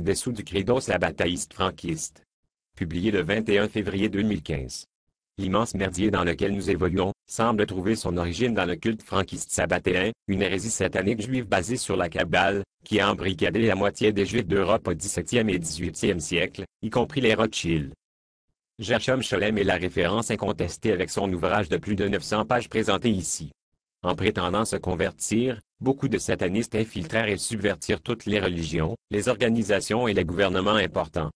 dessous du credo sabataïste franquiste. Publié le 21 février 2015. L'immense merdier dans lequel nous évoluons semble trouver son origine dans le culte franquiste sabbatéen, une hérésie satanique juive basée sur la Kabbale, qui a embricadé la moitié des Juifs d'Europe au XVIIe et XVIIIe siècle, y compris les Rothschild. Gershom Scholem est la référence incontestée avec son ouvrage de plus de 900 pages présenté ici. En prétendant se convertir, Beaucoup de satanistes infiltrèrent et subvertirent toutes les religions, les organisations et les gouvernements importants.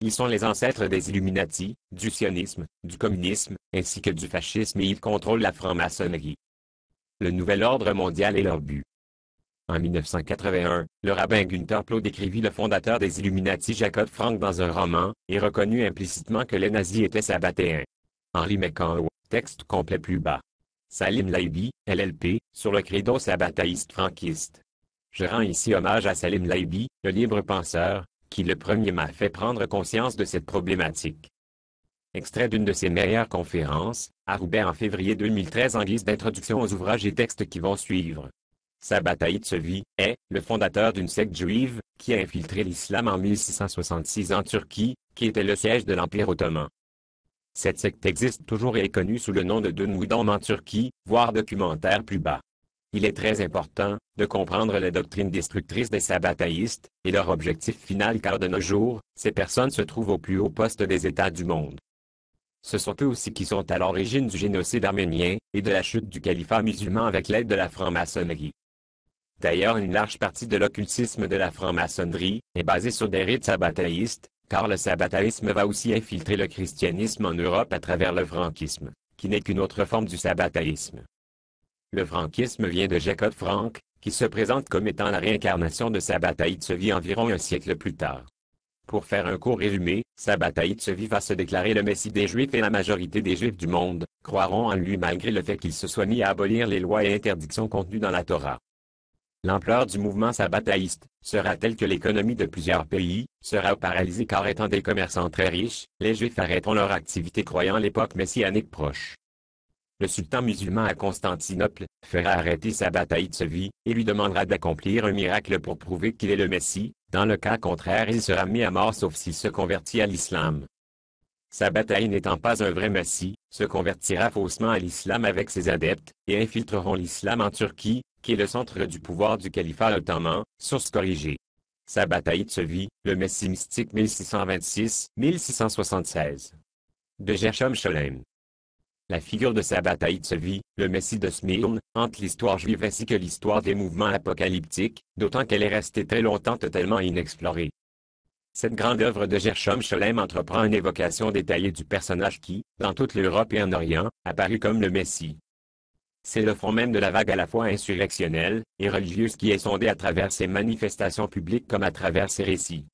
Ils sont les ancêtres des Illuminati, du sionisme, du communisme, ainsi que du fascisme et ils contrôlent la franc-maçonnerie. Le nouvel ordre mondial est leur but. En 1981, le rabbin Gunther Plaut décrivit le fondateur des Illuminati Jacob Frank dans un roman, et reconnut implicitement que les nazis étaient sabbatéens. Henri McCann, texte complet plus bas. Salim Laibi, LLP, sur le credo sabataïste franquiste. Je rends ici hommage à Salim Laibi, le libre penseur, qui le premier m'a fait prendre conscience de cette problématique. Extrait d'une de ses meilleures conférences, à Roubaix en février 2013 en guise d'introduction aux ouvrages et textes qui vont suivre. se vit est le fondateur d'une secte juive qui a infiltré l'islam en 1666 en Turquie, qui était le siège de l'Empire ottoman. Cette secte existe toujours et est connue sous le nom de Dunhudom en Turquie, voire documentaire plus bas. Il est très important de comprendre la doctrine destructrice des sabataïstes, et leur objectif final car de nos jours, ces personnes se trouvent au plus haut poste des États du monde. Ce sont eux aussi qui sont à l'origine du génocide arménien et de la chute du califat musulman avec l'aide de la franc-maçonnerie. D'ailleurs, une large partie de l'occultisme de la franc-maçonnerie est basée sur des rites sabataïstes, car le sabataïsme va aussi infiltrer le christianisme en Europe à travers le franquisme, qui n'est qu'une autre forme du sabataïsme. Le franquisme vient de Jacob Frank, qui se présente comme étant la réincarnation de Sabataïd Sevi environ un siècle plus tard. Pour faire un court résumé, Sabataïd Sevi va se déclarer le Messie des Juifs et la majorité des Juifs du monde croiront en lui malgré le fait qu'il se soit mis à abolir les lois et interdictions contenues dans la Torah. L'ampleur du mouvement sabataïste sera telle que l'économie de plusieurs pays sera paralysée car étant des commerçants très riches, les Juifs arrêteront leur activité croyant l'époque messianique proche. Le sultan musulman à Constantinople fera arrêter sa vie et lui demandera d'accomplir un miracle pour prouver qu'il est le Messie, dans le cas contraire il sera mis à mort sauf s'il se convertit à l'islam. bataille n'étant pas un vrai Messie, se convertira faussement à l'islam avec ses adeptes, et infiltreront l'islam en Turquie, qui est le centre du pouvoir du califat ottoman, source corrigée. Sa bataille de le Messie mystique 1626-1676. De Gershom Scholem. La figure de sa bataille de le Messie de Smyrne, hante l'histoire juive ainsi que l'histoire des mouvements apocalyptiques, d'autant qu'elle est restée très longtemps totalement inexplorée. Cette grande œuvre de Gershom Scholem entreprend une évocation détaillée du personnage qui, dans toute l'Europe et en Orient, apparut comme le Messie. C'est le fond même de la vague à la fois insurrectionnelle et religieuse qui est sondée à travers ses manifestations publiques comme à travers ses récits.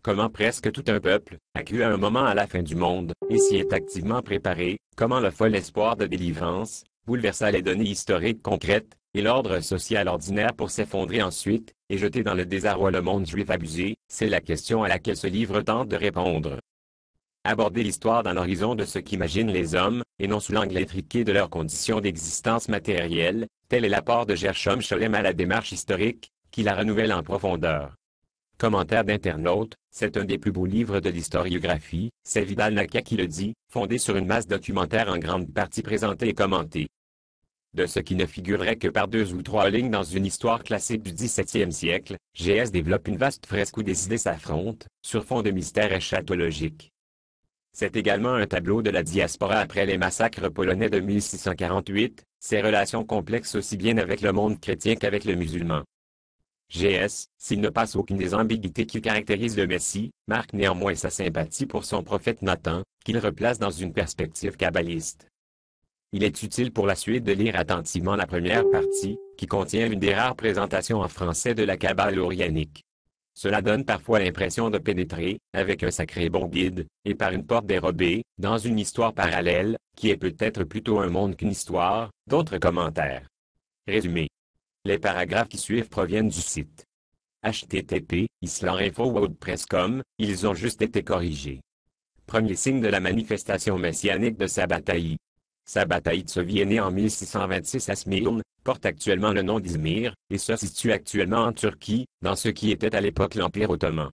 Comment presque tout un peuple, cru à un moment à la fin du monde, et s'y est activement préparé, comment le fol espoir de délivrance, bouleversa les données historiques concrètes, et l'ordre social ordinaire pour s'effondrer ensuite, et jeter dans le désarroi le monde juif abusé, c'est la question à laquelle ce livre tente de répondre aborder l'histoire dans l'horizon de ce qu'imaginent les hommes, et non sous l'angle étriqué de leurs conditions d'existence matérielle, tel est l'apport de Gershom Scholem à la démarche historique, qui la renouvelle en profondeur. Commentaire d'internaute, c'est un des plus beaux livres de l'historiographie, c'est Vidal Naka qui le dit, fondé sur une masse documentaire en grande partie présentée et commentée. De ce qui ne figurerait que par deux ou trois lignes dans une histoire classique du XVIIe siècle, GS développe une vaste fresque où des idées s'affrontent, sur fond de mystères échatologiques. C'est également un tableau de la diaspora après les massacres polonais de 1648, ses relations complexes aussi bien avec le monde chrétien qu'avec le musulman. GS, s'il ne passe aucune des ambiguïtés qui caractérisent le Messie, marque néanmoins sa sympathie pour son prophète Nathan, qu'il replace dans une perspective kabbaliste. Il est utile pour la suite de lire attentivement la première partie, qui contient une des rares présentations en français de la Kabbale orianique. Cela donne parfois l'impression de pénétrer, avec un sacré bon guide, et par une porte dérobée, dans une histoire parallèle, qui est peut-être plutôt un monde qu'une histoire, d'autres commentaires. Résumé. Les paragraphes qui suivent proviennent du site http islandinfo.wordpress.com, ils ont juste été corrigés. Premier signe de la manifestation messianique de Sabataï. Sabataï Tsovi est né en 1626 à Smyrne, porte actuellement le nom d'Izmir, et se situe actuellement en Turquie, dans ce qui était à l'époque l'Empire ottoman.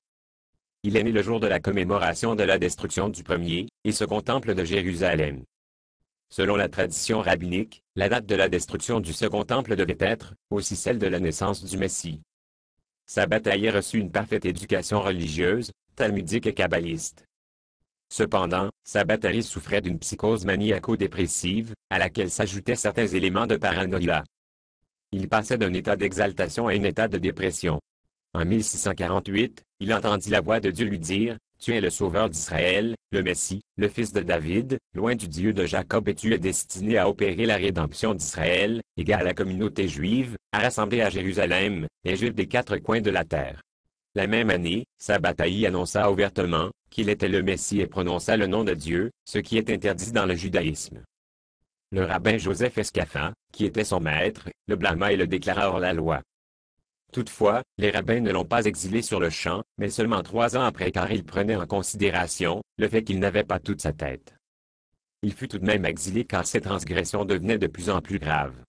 Il est né le jour de la commémoration de la destruction du premier et second temple de Jérusalem. Selon la tradition rabbinique, la date de la destruction du second temple devait être aussi celle de la naissance du Messie. Sa bataille a reçu une parfaite éducation religieuse, talmudique et kabbaliste. Cependant, sa bataille souffrait d'une psychose maniaco-dépressive, à laquelle s'ajoutaient certains éléments de paranoïa. Il passait d'un état d'exaltation à un état de dépression. En 1648, il entendit la voix de Dieu lui dire, Tu es le sauveur d'Israël, le Messie, le fils de David, loin du Dieu de Jacob et tu es destiné à opérer la rédemption d'Israël, égale à la communauté juive, à rassembler à Jérusalem, les Juifs des quatre coins de la terre. La même année, bataille annonça ouvertement qu'il était le Messie et prononça le nom de Dieu, ce qui est interdit dans le judaïsme. Le rabbin Joseph Escafin, qui était son maître, le blâma et le déclara hors la loi. Toutefois, les rabbins ne l'ont pas exilé sur le champ, mais seulement trois ans après car il prenait en considération le fait qu'il n'avait pas toute sa tête. Il fut tout de même exilé car ses transgressions devenaient de plus en plus graves.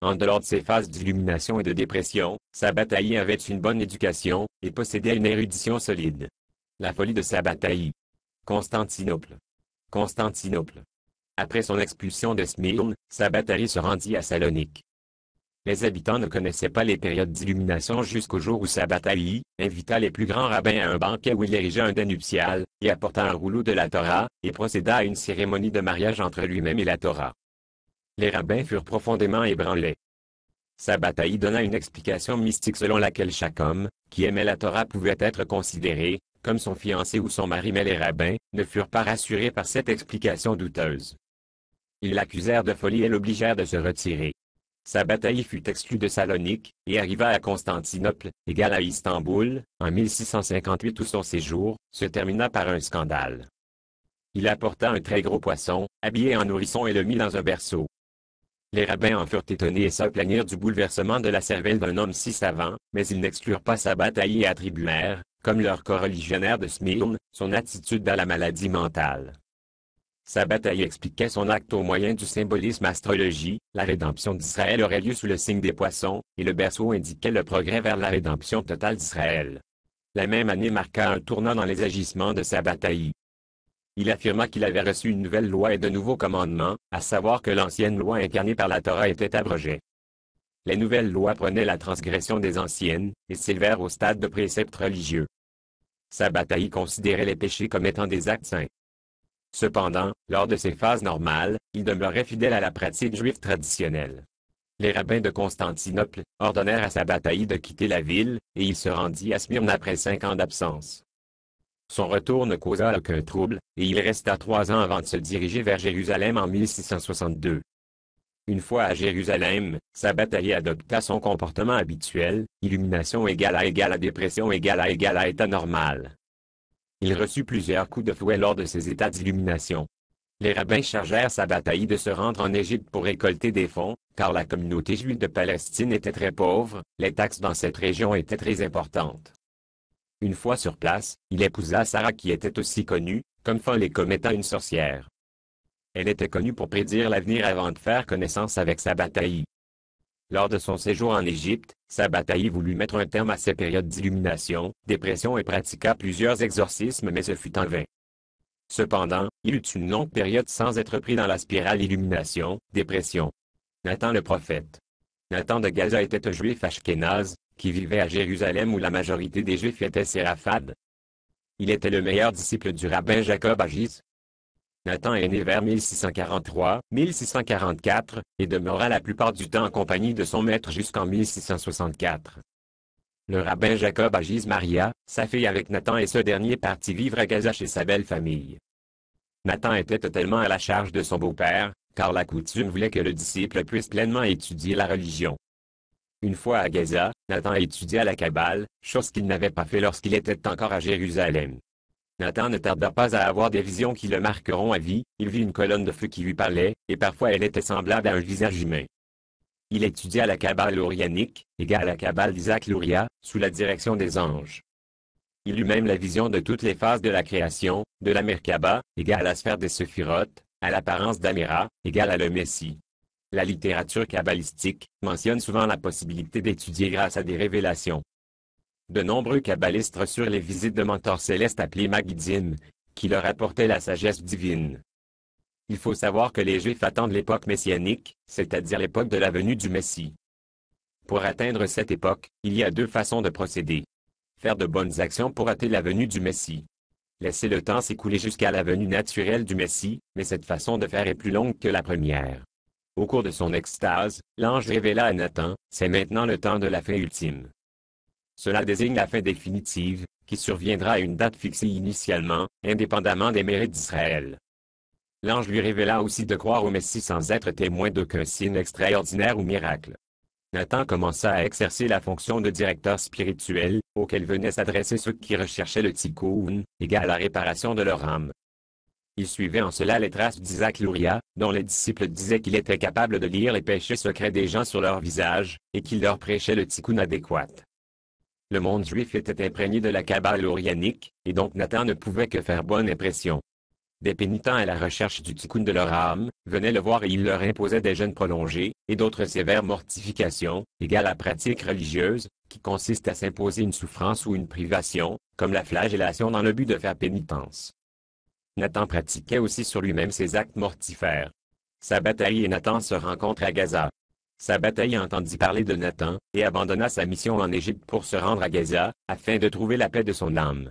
En dehors de ses phases d'illumination et de dépression, sa bataille avait une bonne éducation et possédait une érudition solide. La folie de sa Constantinople. Constantinople. Après son expulsion de Smyrne, sa se rendit à Salonique. Les habitants ne connaissaient pas les périodes d'illumination jusqu'au jour où sa invita les plus grands rabbins à un banquet où il érigea un nuptial, et apporta un rouleau de la Torah, et procéda à une cérémonie de mariage entre lui-même et la Torah. Les rabbins furent profondément ébranlés. Sabataï donna une explication mystique selon laquelle chaque homme, qui aimait la Torah pouvait être considéré, comme son fiancé ou son mari mais les rabbins, ne furent pas rassurés par cette explication douteuse. Ils l'accusèrent de folie et l'obligèrent de se retirer. Sa bataille fut exclue de Salonique, et arriva à Constantinople, égale à Istanbul, en 1658 où son séjour se termina par un scandale. Il apporta un très gros poisson, habillé en nourrisson et le mit dans un berceau. Les rabbins en furent étonnés et se plaignirent du bouleversement de la cervelle d'un homme si savant, mais ils n'exclurent pas sa bataille et attribuèrent, comme leur religionnaire de Smyrne, son attitude à la maladie mentale. Sa bataille expliquait son acte au moyen du symbolisme astrologie, la rédemption d'Israël aurait lieu sous le signe des poissons, et le berceau indiquait le progrès vers la rédemption totale d'Israël. La même année marqua un tournant dans les agissements de sa bataille. Il affirma qu'il avait reçu une nouvelle loi et de nouveaux commandements, à savoir que l'ancienne loi incarnée par la Torah était abrogée. Les nouvelles lois prenaient la transgression des anciennes, et s'élevèrent au stade de préceptes religieux. Sa bataille considérait les péchés comme étant des actes saints. Cependant, lors de ses phases normales, il demeurait fidèle à la pratique juive traditionnelle. Les rabbins de Constantinople ordonnèrent à sa bataille de quitter la ville, et il se rendit à Smyrne après cinq ans d'absence. Son retour ne causa aucun trouble, et il resta trois ans avant de se diriger vers Jérusalem en 1662. Une fois à Jérusalem, sa bataille adopta son comportement habituel, illumination égale à égale à dépression égale à égale à état normal. Il reçut plusieurs coups de fouet lors de ses états d'illumination. Les rabbins chargèrent bataille de se rendre en Égypte pour récolter des fonds, car la communauté juive de Palestine était très pauvre, les taxes dans cette région étaient très importantes. Une fois sur place, il épousa Sarah qui était aussi connue, comme folle étant une sorcière. Elle était connue pour prédire l'avenir avant de faire connaissance avec bataille. Lors de son séjour en Égypte, bataille voulut mettre un terme à ses périodes d'illumination, dépression et pratiqua plusieurs exorcismes mais ce fut en vain. Cependant, il eut une longue période sans être pris dans la spirale illumination, dépression. Nathan le prophète. Nathan de Gaza était un juif ashkénaze, qui vivait à Jérusalem où la majorité des juifs étaient séraphades. Il était le meilleur disciple du rabbin Jacob Agis, Nathan est né vers 1643-1644, et demeura la plupart du temps en compagnie de son maître jusqu'en 1664. Le rabbin Jacob Agis Maria, sa fille avec Nathan et ce dernier partit vivre à Gaza chez sa belle famille. Nathan était totalement à la charge de son beau-père, car la coutume voulait que le disciple puisse pleinement étudier la religion. Une fois à Gaza, Nathan étudia la Kabbale, chose qu'il n'avait pas fait lorsqu'il était encore à Jérusalem. Nathan ne tarda pas à avoir des visions qui le marqueront à vie, il vit une colonne de feu qui lui parlait, et parfois elle était semblable à un visage humain. Il étudia la cabale Lourianique, égale à la cabale d'Isaac Luria, sous la direction des anges. Il eut même la vision de toutes les phases de la création, de la Merkaba, égale à la sphère des Sephiroth, à l'apparence d'Amira, égale à le Messie. La littérature kabbalistique mentionne souvent la possibilité d'étudier grâce à des révélations de nombreux kabbalistes reçurent les visites de mentors célestes appelés Magidim, qui leur apportaient la sagesse divine. Il faut savoir que les Juifs attendent l'époque messianique, c'est-à-dire l'époque de la venue du Messie. Pour atteindre cette époque, il y a deux façons de procéder. Faire de bonnes actions pour hâter la venue du Messie. Laisser le temps s'écouler jusqu'à la venue naturelle du Messie, mais cette façon de faire est plus longue que la première. Au cours de son extase, l'ange révéla à Nathan, c'est maintenant le temps de la fin ultime. Cela désigne la fin définitive, qui surviendra à une date fixée initialement, indépendamment des mérites d'Israël. L'ange lui révéla aussi de croire au Messie sans être témoin d'aucun signe extraordinaire ou miracle. Nathan commença à exercer la fonction de directeur spirituel, auquel venaient s'adresser ceux qui recherchaient le tikkun, égal à la réparation de leur âme. Il suivait en cela les traces d'Isaac Luria, dont les disciples disaient qu'il était capable de lire les péchés secrets des gens sur leur visage, et qu'il leur prêchait le tikkun adéquat. Le monde juif était imprégné de la Kabbale orianique, et donc Nathan ne pouvait que faire bonne impression. Des pénitents à la recherche du tikkun de leur âme venaient le voir et il leur imposait des jeûnes prolongés, et d'autres sévères mortifications, égales à pratique religieuse, qui consiste à s'imposer une souffrance ou une privation, comme la flagellation dans le but de faire pénitence. Nathan pratiquait aussi sur lui-même ses actes mortifères. Sa bataille et Nathan se rencontrent à Gaza bataille entendit parler de Nathan, et abandonna sa mission en Égypte pour se rendre à Gaza, afin de trouver la paix de son âme.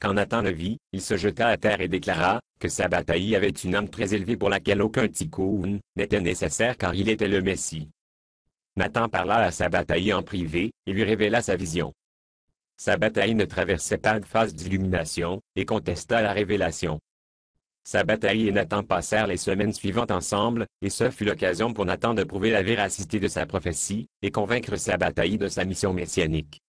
Quand Nathan le vit, il se jeta à terre et déclara, que sa bataille avait une âme très élevée pour laquelle aucun tikkun n'était nécessaire car il était le Messie. Nathan parla à sa bataille en privé, et lui révéla sa vision. Sa bataille ne traversait pas de phase d'illumination, et contesta la révélation. Sa bataille et Nathan passèrent les semaines suivantes ensemble, et ce fut l'occasion pour Nathan de prouver la véracité de sa prophétie, et convaincre sa bataille de sa mission messianique.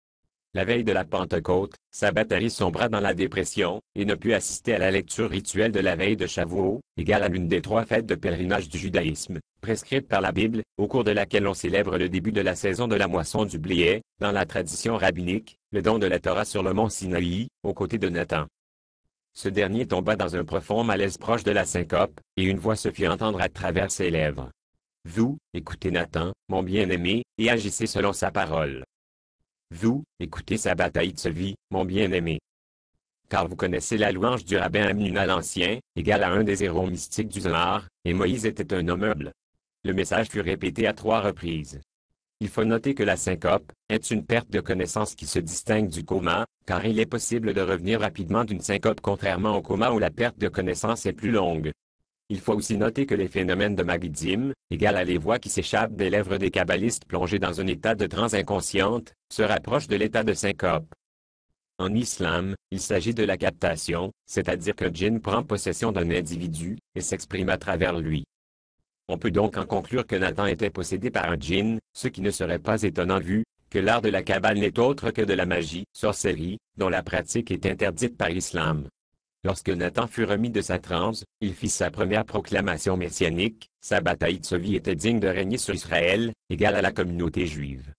La veille de la Pentecôte, sa bataille sombra dans la dépression, et ne put assister à la lecture rituelle de la veille de Shavuot, égale à l'une des trois fêtes de pèlerinage du judaïsme, prescrite par la Bible, au cours de laquelle on célèbre le début de la saison de la moisson du blé, dans la tradition rabbinique, le don de la Torah sur le mont Sinaï, aux côtés de Nathan. Ce dernier tomba dans un profond malaise proche de la syncope, et une voix se fit entendre à travers ses lèvres. Vous, écoutez Nathan, mon bien-aimé, et agissez selon sa parole. Vous, écoutez sa bataille de ce vie, mon bien-aimé. Car vous connaissez la louange du rabbin Amnuna l'Ancien, égal à un des héros mystiques du Zohar, et Moïse était un homme humble. Le message fut répété à trois reprises. Il faut noter que la syncope est une perte de connaissance qui se distingue du coma, car il est possible de revenir rapidement d'une syncope contrairement au coma où la perte de connaissance est plus longue. Il faut aussi noter que les phénomènes de Magidim, égal à les voix qui s'échappent des lèvres des kabbalistes plongés dans un état de transe inconsciente, se rapprochent de l'état de syncope. En islam, il s'agit de la captation, c'est-à-dire que djinn prend possession d'un individu, et s'exprime à travers lui. On peut donc en conclure que Nathan était possédé par un djinn, ce qui ne serait pas étonnant vu que l'art de la cabane n'est autre que de la magie, sorcellerie, dont la pratique est interdite par l'islam. Lorsque Nathan fut remis de sa transe, il fit sa première proclamation messianique, sa bataille de vie était digne de régner sur Israël, égale à la communauté juive.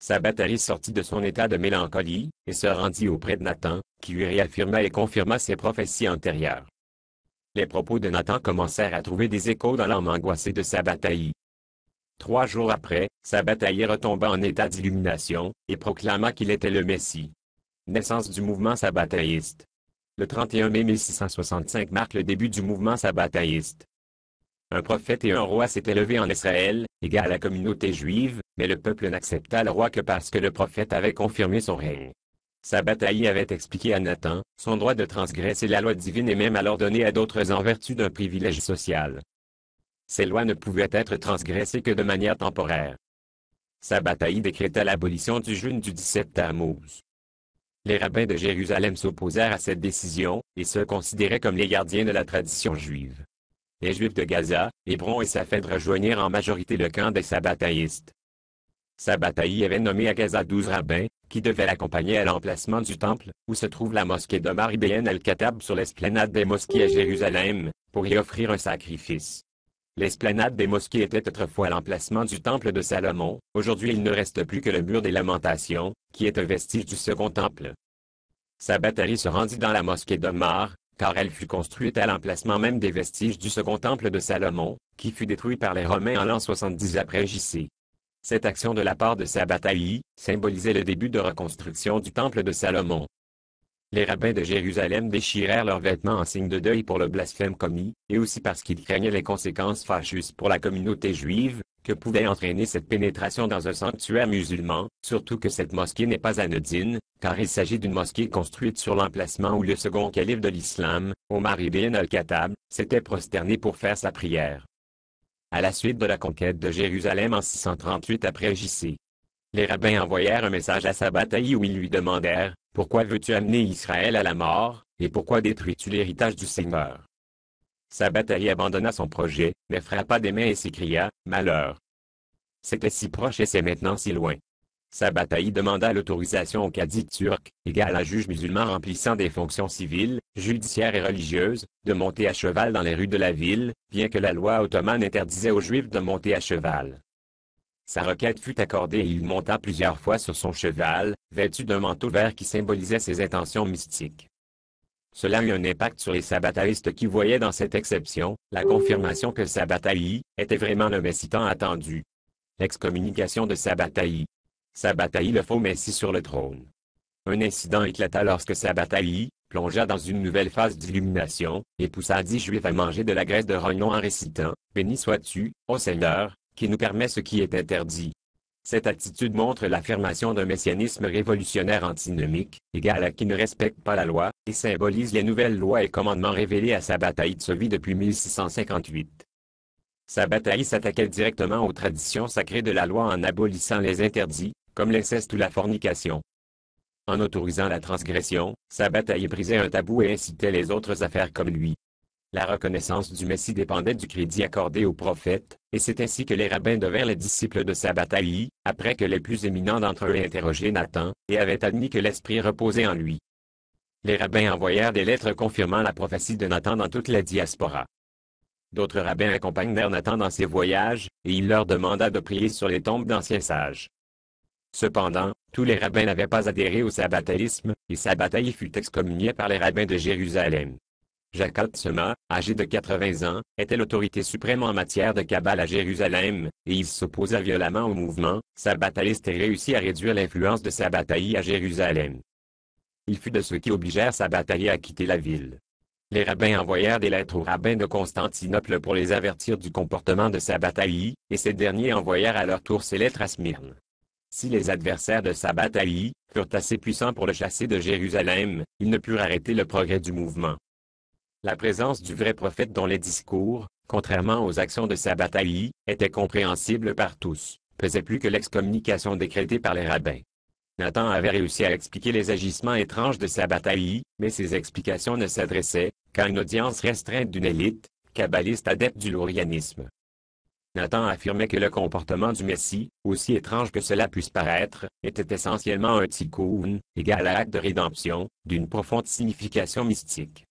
Sa bataille sortit de son état de mélancolie, et se rendit auprès de Nathan, qui lui réaffirma et confirma ses prophéties antérieures les propos de Nathan commencèrent à trouver des échos dans l'âme angoissée de bataille. Trois jours après, Sabataï retomba en état d'illumination, et proclama qu'il était le Messie. Naissance du mouvement sabataïste. Le 31 mai 1665 marque le début du mouvement sabataïste. Un prophète et un roi s'étaient levés en Israël, égal à la communauté juive, mais le peuple n'accepta le roi que parce que le prophète avait confirmé son règne. Sa bataille avait expliqué à Nathan, son droit de transgresser la loi divine et même à l'ordonner à d'autres en vertu d'un privilège social. Ces lois ne pouvaient être transgressées que de manière temporaire. Sa bataille décréta l'abolition du jeûne du 17 Tammuz. Les rabbins de Jérusalem s'opposèrent à cette décision, et se considéraient comme les gardiens de la tradition juive. Les Juifs de Gaza, Hébron et Safed rejoignirent en majorité le camp des sabataïstes bataille avait nommé à Gaza 12 rabbins, qui devaient l'accompagner à l'emplacement du temple, où se trouve la mosquée de Maribéen al-Khattab sur l'esplanade des mosquées à Jérusalem, pour y offrir un sacrifice. L'esplanade des mosquées était autrefois l'emplacement du temple de Salomon, aujourd'hui il ne reste plus que le mur des lamentations, qui est un vestige du second temple. Sa bataille se rendit dans la mosquée d'Omar, car elle fut construite à l'emplacement même des vestiges du second temple de Salomon, qui fut détruit par les Romains en l'an 70 après JC. Cette action de la part de sabataï symbolisait le début de reconstruction du temple de Salomon. Les rabbins de Jérusalem déchirèrent leurs vêtements en signe de deuil pour le blasphème commis, et aussi parce qu'ils craignaient les conséquences fâcheuses pour la communauté juive, que pouvait entraîner cette pénétration dans un sanctuaire musulman, surtout que cette mosquée n'est pas anodine, car il s'agit d'une mosquée construite sur l'emplacement où le second calife de l'islam, Omar ibn al-Khattab, s'était prosterné pour faire sa prière à la suite de la conquête de Jérusalem en 638 après JC. Les rabbins envoyèrent un message à Sabataï où ils lui demandèrent, Pourquoi veux-tu amener Israël à la mort, et pourquoi détruis-tu l'héritage du Seigneur? Sabataï abandonna son projet, mais frappa des mains et s'écria, Malheur! C'était si proche et c'est maintenant si loin. Sabataï demanda l'autorisation au cadi turc, égal à juge musulman remplissant des fonctions civiles, judiciaires et religieuses, de monter à cheval dans les rues de la ville, bien que la loi ottomane interdisait aux juifs de monter à cheval. Sa requête fut accordée et il monta plusieurs fois sur son cheval, vêtu d'un manteau vert qui symbolisait ses intentions mystiques. Cela eut un impact sur les sabataïstes qui voyaient dans cette exception la confirmation que Sabataï était vraiment le messie attendu. L'excommunication de Sabataï, bataille le faux messie sur le trône. Un incident éclata lorsque sa bataille, plongea dans une nouvelle phase d'illumination, et poussa dix juifs à manger de la graisse de rognon en récitant, Béni sois-tu, ô Seigneur, qui nous permet ce qui est interdit. Cette attitude montre l'affirmation d'un messianisme révolutionnaire antinomique, égal à qui ne respecte pas la loi, et symbolise les nouvelles lois et commandements révélés à sa bataille Sabataï sovie depuis 1658. Sa bataille s'attaquait directement aux traditions sacrées de la loi en abolissant les interdits, comme l'inceste ou la fornication. En autorisant la transgression, sa brisait un tabou et incitait les autres à faire comme lui. La reconnaissance du Messie dépendait du crédit accordé aux prophètes, et c'est ainsi que les rabbins devinrent les disciples de sa après que les plus éminents d'entre eux aient interrogé Nathan, et avaient admis que l'Esprit reposait en lui. Les rabbins envoyèrent des lettres confirmant la prophétie de Nathan dans toute la diaspora. D'autres rabbins accompagnèrent Nathan dans ses voyages, et il leur demanda de prier sur les tombes d'anciens sages. Cependant, tous les rabbins n'avaient pas adhéré au sabbataïsme, et bataille fut excommunié par les rabbins de Jérusalem. Jacob Sema, âgé de 80 ans, était l'autorité suprême en matière de Kabbale à Jérusalem, et il s'opposa violemment au mouvement sabbataïste et réussit à réduire l'influence de bataille à Jérusalem. Il fut de ceux qui obligèrent bataille à quitter la ville. Les rabbins envoyèrent des lettres aux rabbins de Constantinople pour les avertir du comportement de bataille, et ces derniers envoyèrent à leur tour ces lettres à Smyrne. Si les adversaires de Sabbatai furent assez puissants pour le chasser de Jérusalem, ils ne purent arrêter le progrès du mouvement. La présence du vrai prophète dans les discours, contrairement aux actions de Sabbatai, était compréhensible par tous, pesait plus que l'excommunication décrétée par les rabbins. Nathan avait réussi à expliquer les agissements étranges de Sabbatai, mais ses explications ne s'adressaient qu'à une audience restreinte d'une élite, kabbaliste adepte du laurianisme. Nathan affirmait que le comportement du Messie, aussi étrange que cela puisse paraître, était essentiellement un tikkun, égal à acte de rédemption, d'une profonde signification mystique.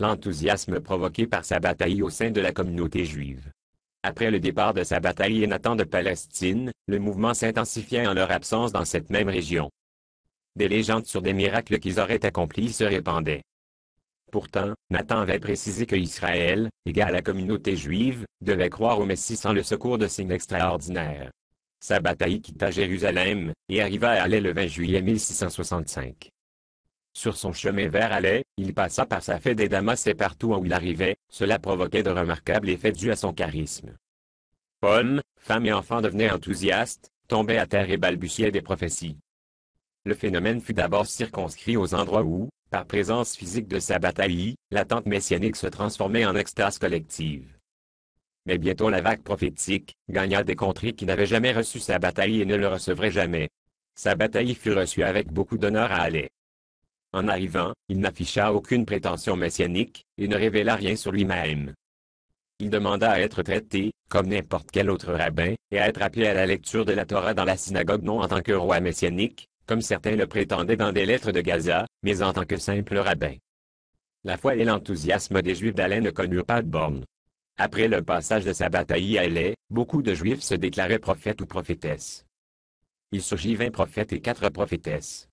L'enthousiasme provoqué par sa bataille au sein de la communauté juive. Après le départ de sa bataille et Nathan de Palestine, le mouvement s'intensifiait en leur absence dans cette même région. Des légendes sur des miracles qu'ils auraient accomplis se répandaient. Pourtant, Nathan avait précisé que Israël, à la communauté juive, devait croire au Messie sans le secours de signes extraordinaires. Sa bataille quitta Jérusalem, et arriva à Alais le 20 juillet 1665. Sur son chemin vers Alais, il passa par sa fête des Damas et partout où il arrivait, cela provoquait de remarquables effets dus à son charisme. Hommes, femmes et enfants devenaient enthousiastes, tombaient à terre et balbutiaient des prophéties. Le phénomène fut d'abord circonscrit aux endroits où, par présence physique de sa bataille, l'attente messianique se transformait en extase collective. Mais bientôt la vague prophétique gagna des contrées qui n'avaient jamais reçu sa bataille et ne le recevraient jamais. Sa bataille fut reçue avec beaucoup d'honneur à aller En arrivant, il n'afficha aucune prétention messianique, et ne révéla rien sur lui-même. Il demanda à être traité, comme n'importe quel autre rabbin, et à être appelé à la lecture de la Torah dans la synagogue non en tant que roi messianique, comme certains le prétendaient dans des lettres de Gaza, mais en tant que simple rabbin. La foi et l'enthousiasme des Juifs d'Alain ne connurent pas de bornes. Après le passage de sa bataille à Alais, beaucoup de Juifs se déclaraient prophètes ou prophétesses. Il surgit vingt prophètes et quatre prophétesses.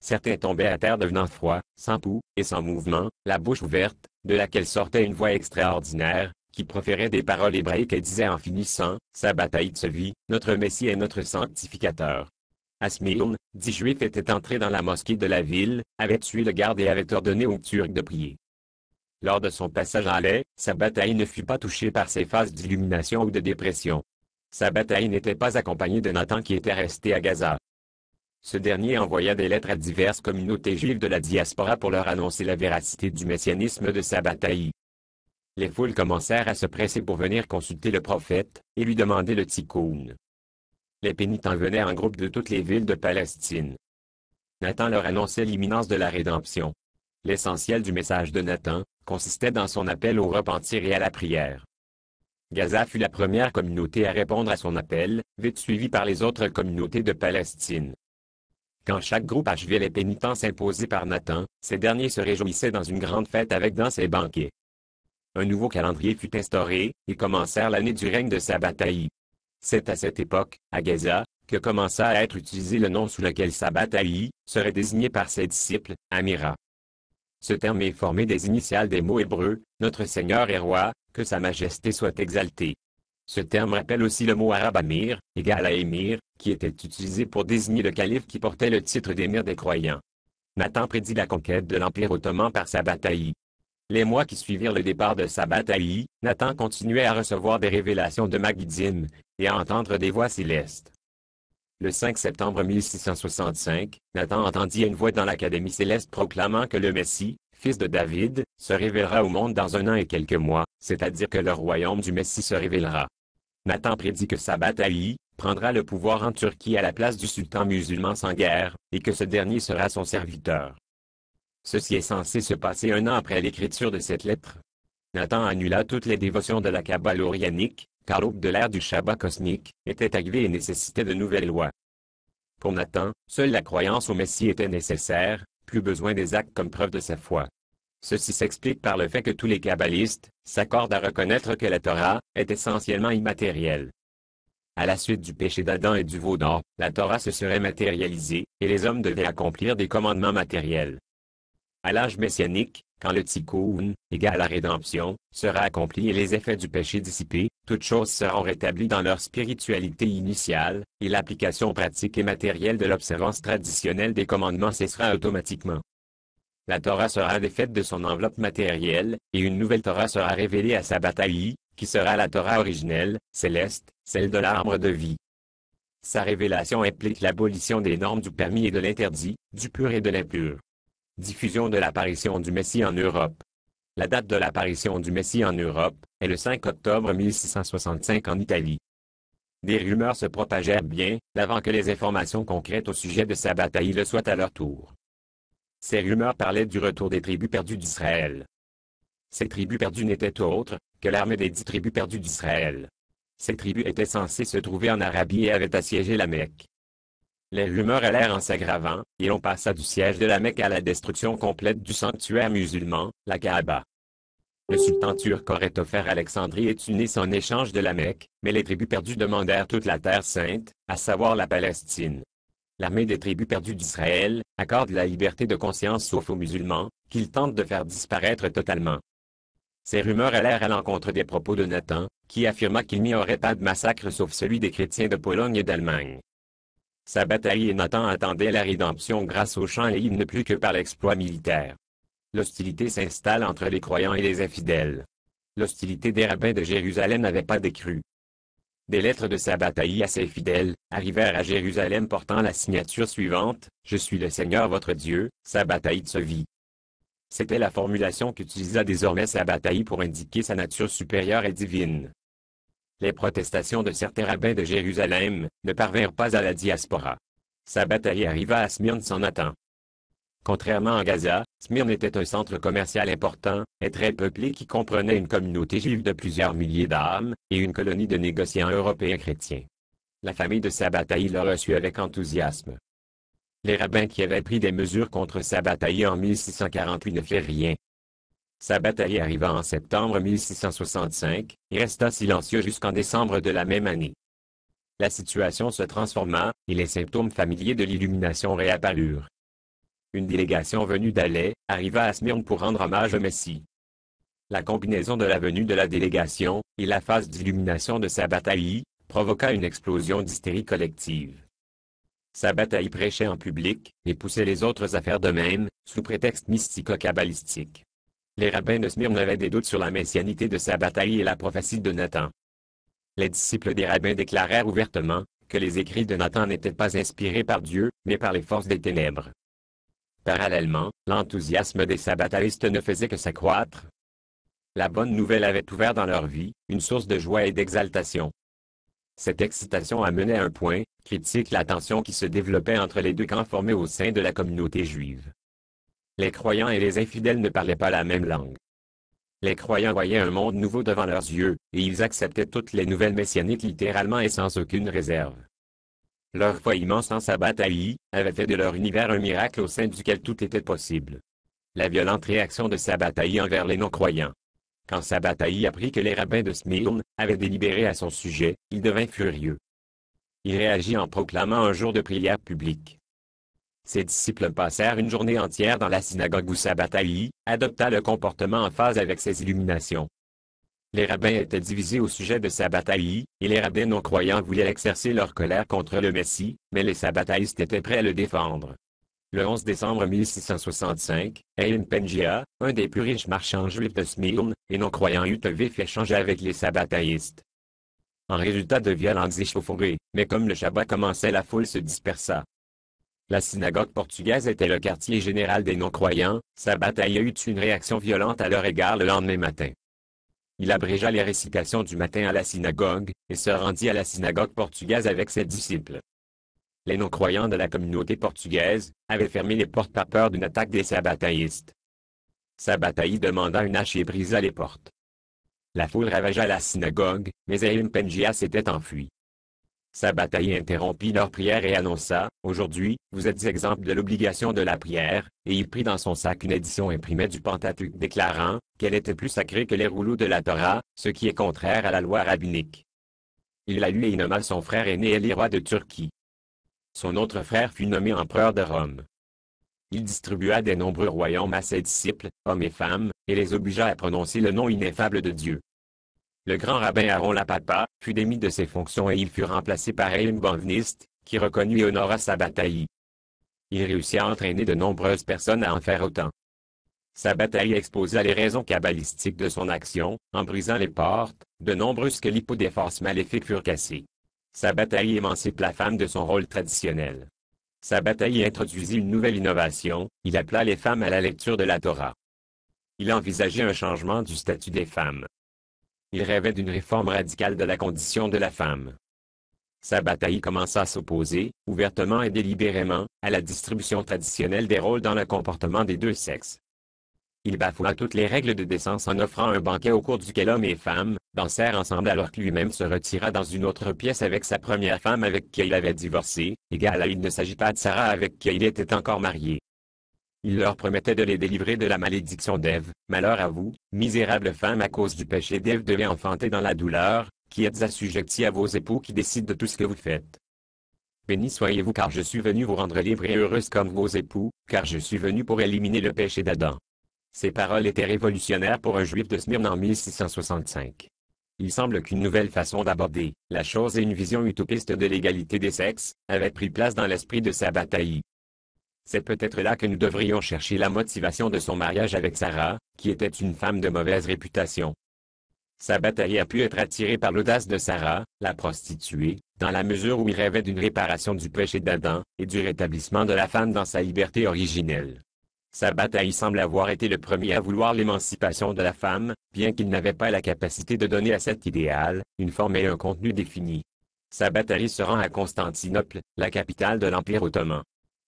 Certains tombaient à terre devenant froids, sans pouls, et sans mouvement, la bouche ouverte, de laquelle sortait une voix extraordinaire, qui proférait des paroles hébraïques et disait en finissant, Sa bataille se vit, notre Messie est notre sanctificateur à dix Juifs étaient entrés dans la mosquée de la ville, avait tué le garde et avait ordonné aux Turcs de prier. Lors de son passage à lait, sa bataille ne fut pas touchée par ses phases d'illumination ou de dépression. Sa bataille n'était pas accompagnée de Nathan qui était resté à Gaza. Ce dernier envoya des lettres à diverses communautés juives de la diaspora pour leur annoncer la véracité du messianisme de sa bataille. Les foules commencèrent à se presser pour venir consulter le prophète et lui demander le tikkun les pénitents venaient en groupe de toutes les villes de Palestine. Nathan leur annonçait l'imminence de la rédemption. L'essentiel du message de Nathan consistait dans son appel au repentir et à la prière. Gaza fut la première communauté à répondre à son appel, vite suivie par les autres communautés de Palestine. Quand chaque groupe achevait les pénitences imposées par Nathan, ces derniers se réjouissaient dans une grande fête avec danse et banquets. Un nouveau calendrier fut instauré, et commencèrent l'année du règne de bataille. C'est à cette époque, à Gaza, que commença à être utilisé le nom sous lequel Sabbatai serait désigné par ses disciples, Amira. Ce terme est formé des initiales des mots hébreux, Notre Seigneur est roi, que Sa Majesté soit exaltée. Ce terme rappelle aussi le mot arabe Amir, égal à Émir, qui était utilisé pour désigner le calife qui portait le titre d'émir des croyants. Nathan prédit la conquête de l'Empire ottoman par Sabbatai. Les mois qui suivirent le départ de bataille, Nathan continuait à recevoir des révélations de Magidine, et à entendre des voix célestes. Le 5 septembre 1665, Nathan entendit une voix dans l'Académie céleste proclamant que le Messie, fils de David, se révélera au monde dans un an et quelques mois, c'est-à-dire que le royaume du Messie se révélera. Nathan prédit que bataille prendra le pouvoir en Turquie à la place du sultan musulman sans guerre, et que ce dernier sera son serviteur. Ceci est censé se passer un an après l'écriture de cette lettre. Nathan annula toutes les dévotions de la Kabbale orianique, car l'aube de l'ère du Shabbat cosmique était arrivée et nécessitait de nouvelles lois. Pour Nathan, seule la croyance au Messie était nécessaire, plus besoin des actes comme preuve de sa foi. Ceci s'explique par le fait que tous les kabbalistes s'accordent à reconnaître que la Torah est essentiellement immatérielle. À la suite du péché d'Adam et du veau la Torah se serait matérialisée, et les hommes devaient accomplir des commandements matériels à l'âge messianique, quand le tikkun, égal à la rédemption, sera accompli et les effets du péché dissipés, toutes choses seront rétablies dans leur spiritualité initiale, et l'application pratique et matérielle de l'observance traditionnelle des commandements cessera automatiquement. La Torah sera défaite de son enveloppe matérielle, et une nouvelle Torah sera révélée à sa bataille, qui sera la Torah originelle, céleste, celle de l'arbre de vie. Sa révélation implique l'abolition des normes du permis et de l'interdit, du pur et de l'impur. Diffusion de l'apparition du Messie en Europe. La date de l'apparition du Messie en Europe est le 5 octobre 1665 en Italie. Des rumeurs se propagèrent bien, avant que les informations concrètes au sujet de sa bataille le soient à leur tour. Ces rumeurs parlaient du retour des tribus perdues d'Israël. Ces tribus perdues n'étaient autres que l'armée des dix tribus perdues d'Israël. Ces tribus étaient censées se trouver en Arabie et avaient assiégé la Mecque les rumeurs allèrent en s'aggravant, et l'on passa du siège de la Mecque à la destruction complète du sanctuaire musulman, la Kaaba. Le sultan turc aurait offert Alexandrie et Tunis en échange de la Mecque, mais les tribus perdues demandèrent toute la terre sainte, à savoir la Palestine. L'armée des tribus perdues d'Israël accorde la liberté de conscience sauf aux musulmans, qu'ils tentent de faire disparaître totalement. Ces rumeurs allèrent à l'encontre des propos de Nathan, qui affirma qu'il n'y aurait pas de massacre sauf celui des chrétiens de Pologne et d'Allemagne. Sa bataille et Nathan attendaient la rédemption grâce au chant et ne plus que par l'exploit militaire. L'hostilité s'installe entre les croyants et les infidèles. L'hostilité des rabbins de Jérusalem n'avait pas décru. Des lettres de sa bataille à ses fidèles arrivèrent à Jérusalem portant la signature suivante Je suis le Seigneur votre Dieu, sa bataille se vit. C'était la formulation qu'utilisa désormais sa bataille pour indiquer sa nature supérieure et divine les protestations de certains rabbins de Jérusalem ne parvinrent pas à la diaspora. Sa bataille arriva à Smyrne sans attendre. Contrairement à Gaza, Smyrne était un centre commercial important et très peuplé qui comprenait une communauté juive de plusieurs milliers d'âmes et une colonie de négociants européens chrétiens. La famille de Sabataï le reçut avec enthousiasme. Les rabbins qui avaient pris des mesures contre Sabataï en 1648 ne firent rien, sa bataille arriva en septembre 1665, et resta silencieux jusqu'en décembre de la même année. La situation se transforma, et les symptômes familiers de l'illumination réapparurent. Une délégation venue d'Alais, arriva à Smyrne pour rendre hommage au Messie. La combinaison de la venue de la délégation, et la phase d'illumination de sa bataille, provoqua une explosion d'hystérie collective. Sa bataille prêchait en public, et poussait les autres à faire de même, sous prétexte mystico cabalistique les rabbins de Smyrne avaient des doutes sur la messianité de sa bataille et la prophétie de Nathan. Les disciples des rabbins déclarèrent ouvertement que les écrits de Nathan n'étaient pas inspirés par Dieu, mais par les forces des ténèbres. Parallèlement, l'enthousiasme des sabbatalistes ne faisait que s'accroître. La bonne nouvelle avait ouvert dans leur vie une source de joie et d'exaltation. Cette excitation amenait à un point critique la tension qui se développait entre les deux camps formés au sein de la communauté juive. Les croyants et les infidèles ne parlaient pas la même langue. Les croyants voyaient un monde nouveau devant leurs yeux, et ils acceptaient toutes les nouvelles messianiques littéralement et sans aucune réserve. Leur foi immense en Sabbat avait fait de leur univers un miracle au sein duquel tout était possible. La violente réaction de Sabbatai envers les non-croyants. Quand Sabbatai apprit que les rabbins de Smyrne avaient délibéré à son sujet, il devint furieux. Il réagit en proclamant un jour de prière publique. Ses disciples passèrent une journée entière dans la synagogue où Sabbatai adopta le comportement en phase avec ses illuminations. Les rabbins étaient divisés au sujet de Sabbatai, et les rabbins non-croyants voulaient exercer leur colère contre le Messie, mais les sabataïstes étaient prêts à le défendre. Le 11 décembre 1665, Aïn Pengia, un des plus riches marchands juifs de Smyrne, et non-croyant vif échange avec les sabataïstes. En résultat de violentes échauffourées, mais comme le Shabbat commençait la foule se dispersa. La synagogue portugaise était le quartier général des non-croyants, sa bataille eut une réaction violente à leur égard le lendemain matin. Il abrégea les récitations du matin à la synagogue, et se rendit à la synagogue portugaise avec ses disciples. Les non-croyants de la communauté portugaise avaient fermé les portes par peur d'une attaque des sabataïstes. Sabataï demanda une hache et brisa les portes. La foule ravagea la synagogue, mais Elim Pengia s'était enfui bataille interrompit leur prière et annonça, Aujourd'hui, vous êtes exemple de l'obligation de la prière, et il prit dans son sac une édition imprimée du Pentateuque déclarant, qu'elle était plus sacrée que les rouleaux de la Torah, ce qui est contraire à la loi rabbinique. Il la lui et nomma son frère aîné les roi de Turquie. Son autre frère fut nommé empereur de Rome. Il distribua des nombreux royaumes à ses disciples, hommes et femmes, et les obligea à prononcer le nom ineffable de Dieu. Le grand rabbin Aaron Lapapa fut démis de ses fonctions et il fut remplacé par Elim Bonveniste, qui reconnut et honora sa bataille. Il réussit à entraîner de nombreuses personnes à en faire autant. Sa bataille exposa les raisons cabalistiques de son action, en brisant les portes, de nombreuses squelipeaux des forces maléfiques furent cassées. Sa bataille émancipe la femme de son rôle traditionnel. Sa bataille introduisit une nouvelle innovation, il appela les femmes à la lecture de la Torah. Il envisageait un changement du statut des femmes il rêvait d'une réforme radicale de la condition de la femme. Sa bataille commença à s'opposer, ouvertement et délibérément, à la distribution traditionnelle des rôles dans le comportement des deux sexes. Il bafoua toutes les règles de décence en offrant un banquet au cours duquel homme et femme dansèrent ensemble alors que lui-même se retira dans une autre pièce avec sa première femme avec qui il avait divorcé, égale à il ne s'agit pas de Sarah avec qui il était encore marié. Il leur promettait de les délivrer de la malédiction d'Ève. Malheur à vous, misérable femme à cause du péché d'Ève devait enfanter dans la douleur, qui êtes assujettis à vos époux qui décident de tout ce que vous faites. Béni soyez-vous car je suis venu vous rendre libres et heureuses comme vos époux, car je suis venu pour éliminer le péché d'Adam. Ces paroles étaient révolutionnaires pour un juif de Smyrne en 1665. Il semble qu'une nouvelle façon d'aborder la chose et une vision utopiste de l'égalité des sexes avait pris place dans l'esprit de sa bataille. C'est peut-être là que nous devrions chercher la motivation de son mariage avec Sarah, qui était une femme de mauvaise réputation. Sa bataille a pu être attirée par l'audace de Sarah, la prostituée, dans la mesure où il rêvait d'une réparation du péché d'Adam, et du rétablissement de la femme dans sa liberté originelle. Sa bataille semble avoir été le premier à vouloir l'émancipation de la femme, bien qu'il n'avait pas la capacité de donner à cet idéal, une forme et un contenu définis. Sa bataille se rend à Constantinople, la capitale de l'Empire ottoman.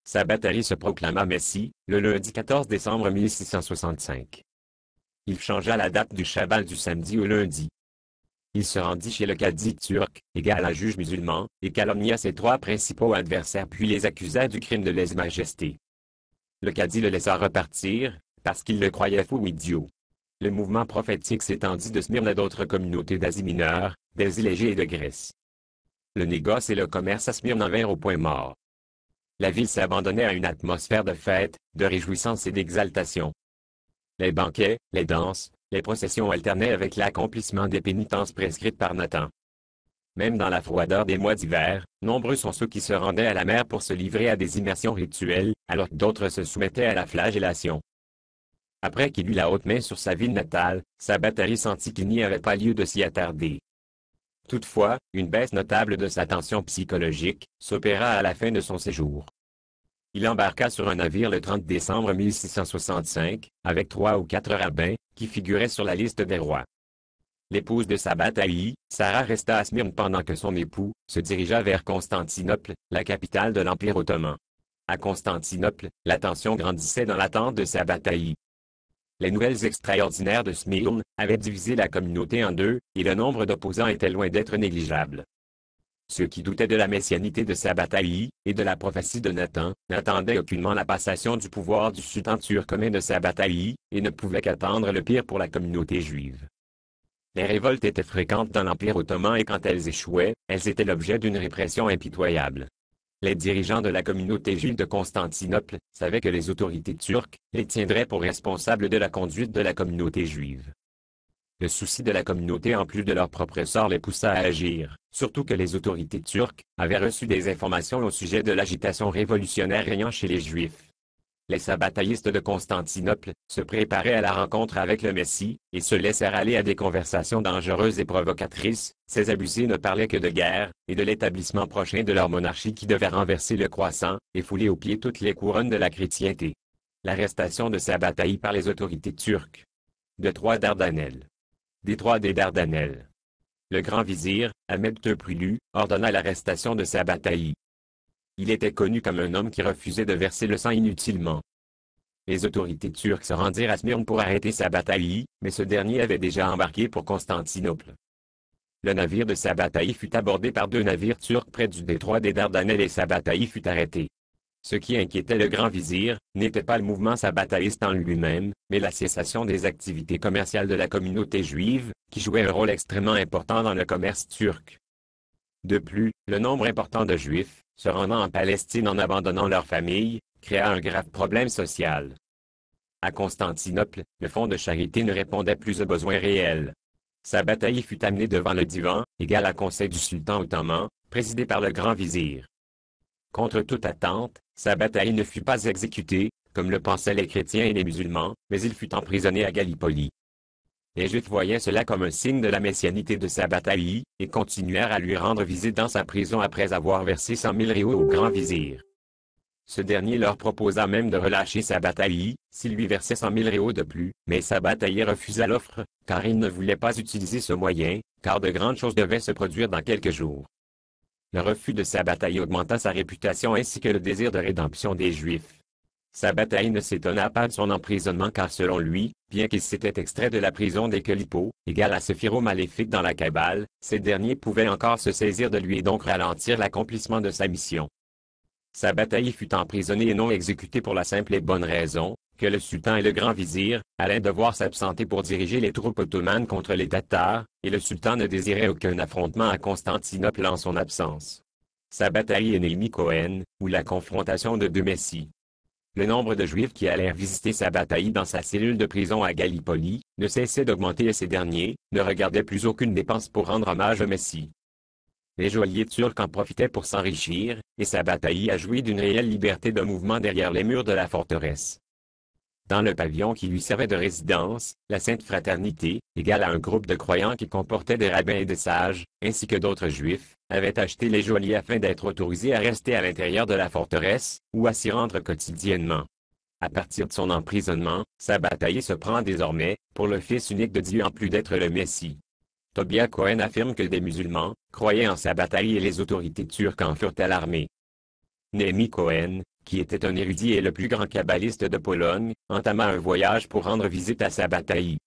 Sa bataille se proclama Messie, le lundi 14 décembre 1665. Il changea la date du Shabbat du samedi au lundi. Il se rendit chez le cadi turc, égal à juge musulman, et calomnia ses trois principaux adversaires puis les accusa du crime de lèse-majesté. Le cadi le laissa repartir, parce qu'il le croyait fou ou idiot. Le mouvement prophétique s'étendit de Smyrne à d'autres communautés d'Asie mineure, des îles et de Grèce. Le négoce et le commerce à Smyrne en vinrent au point mort la ville s'abandonnait à une atmosphère de fête, de réjouissance et d'exaltation. Les banquets, les danses, les processions alternaient avec l'accomplissement des pénitences prescrites par Nathan. Même dans la froideur des mois d'hiver, nombreux sont ceux qui se rendaient à la mer pour se livrer à des immersions rituelles, alors que d'autres se soumettaient à la flagellation. Après qu'il eut la haute main sur sa ville natale, sa batterie sentit qu'il n'y avait pas lieu de s'y attarder. Toutefois, une baisse notable de sa tension psychologique s'opéra à la fin de son séjour. Il embarqua sur un navire le 30 décembre 1665, avec trois ou quatre rabbins, qui figuraient sur la liste des rois. L'épouse de Sabbatai, Sarah resta à Smyrne pendant que son époux se dirigea vers Constantinople, la capitale de l'Empire ottoman. À Constantinople, la tension grandissait dans l'attente de sa les nouvelles extraordinaires de Smyrne avaient divisé la communauté en deux, et le nombre d'opposants était loin d'être négligeable. Ceux qui doutaient de la messianité de Sabbatai et de la prophétie de Nathan n'attendaient aucunement la passation du pouvoir du sultan commun de Sabbatai et ne pouvaient qu'attendre le pire pour la communauté juive. Les révoltes étaient fréquentes dans l'Empire ottoman et quand elles échouaient, elles étaient l'objet d'une répression impitoyable les dirigeants de la communauté juive de Constantinople savaient que les autorités turques les tiendraient pour responsables de la conduite de la communauté juive. Le souci de la communauté en plus de leur propre sort les poussa à agir, surtout que les autorités turques avaient reçu des informations au sujet de l'agitation révolutionnaire régnant chez les Juifs les sabataïstes de Constantinople, se préparaient à la rencontre avec le Messie, et se laissèrent aller à des conversations dangereuses et provocatrices, ces abusés ne parlaient que de guerre, et de l'établissement prochain de leur monarchie qui devait renverser le croissant, et fouler aux pieds toutes les couronnes de la chrétienté. L'arrestation de Sabataï par les autorités turques. De Trois Dardanelles. Des Trois des Dardanelles. Le grand vizir, Ahmed Teprulu, ordonna l'arrestation de Sabataï, il était connu comme un homme qui refusait de verser le sang inutilement. Les autorités turques se rendirent à Smyrne pour arrêter Sabataï, mais ce dernier avait déjà embarqué pour Constantinople. Le navire de Sabataï fut abordé par deux navires turcs près du détroit des Dardanelles et Sabataï fut arrêté. Ce qui inquiétait le grand vizir, n'était pas le mouvement sabataïste en lui-même, mais la cessation des activités commerciales de la communauté juive, qui jouait un rôle extrêmement important dans le commerce turc. De plus, le nombre important de juifs, se rendant en Palestine en abandonnant leur famille, créa un grave problème social. À Constantinople, le fonds de charité ne répondait plus aux besoins réels. Sa bataille fut amenée devant le divan, égal à conseil du sultan ottoman, présidé par le grand vizir. Contre toute attente, sa bataille ne fut pas exécutée, comme le pensaient les chrétiens et les musulmans, mais il fut emprisonné à Gallipoli. Les Juifs voyaient cela comme un signe de la messianité de bataille, et continuèrent à lui rendre visite dans sa prison après avoir versé cent mille réaux au grand vizir. Ce dernier leur proposa même de relâcher bataille, s'il lui versait cent mille réaux de plus, mais bataille refusa l'offre, car il ne voulait pas utiliser ce moyen, car de grandes choses devaient se produire dans quelques jours. Le refus de bataille augmenta sa réputation ainsi que le désir de rédemption des Juifs. Sa bataille ne s'étonna pas de son emprisonnement car selon lui, bien qu'il s'était extrait de la prison des Calipos, égal à ce firo maléfique dans la Cabale, ces derniers pouvaient encore se saisir de lui et donc ralentir l'accomplissement de sa mission. Sa bataille fut emprisonnée et non exécutée pour la simple et bonne raison, que le sultan et le grand vizir allaient devoir s'absenter pour diriger les troupes ottomanes contre les Tatars, et le sultan ne désirait aucun affrontement à Constantinople en son absence. Sa bataille est Cohen, ou la confrontation de deux messies le nombre de Juifs qui allèrent visiter sa bataille dans sa cellule de prison à Gallipoli, ne cessait d'augmenter et ces derniers, ne regardaient plus aucune dépense pour rendre hommage au Messie. Les joailliers turcs en profitaient pour s'enrichir, et sa bataille a joui d'une réelle liberté de mouvement derrière les murs de la forteresse. Dans le pavillon qui lui servait de résidence, la Sainte Fraternité, égale à un groupe de croyants qui comportait des rabbins et des sages, ainsi que d'autres juifs, avait acheté les geôliers afin d'être autorisé à rester à l'intérieur de la forteresse, ou à s'y rendre quotidiennement. À partir de son emprisonnement, sa bataille se prend désormais, pour le Fils unique de Dieu en plus d'être le Messie. Tobias Cohen affirme que des musulmans, croyaient en sa bataille et les autorités turques en furent alarmées. Nemi Cohen, qui était un érudit et le plus grand kabbaliste de Pologne, entama un voyage pour rendre visite à sa bataille.